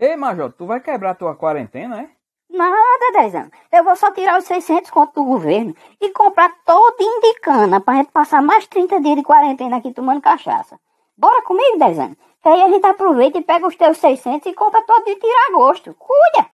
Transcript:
Ei, Major, tu vai quebrar tua quarentena, é? Nada, Dezão. Eu vou só tirar os 600 contos do governo e comprar todo de cana pra gente passar mais 30 dias de quarentena aqui tomando cachaça. Bora comigo, Dezão. Que aí a gente aproveita e pega os teus 600 e compra todo de tirar gosto, Cuida!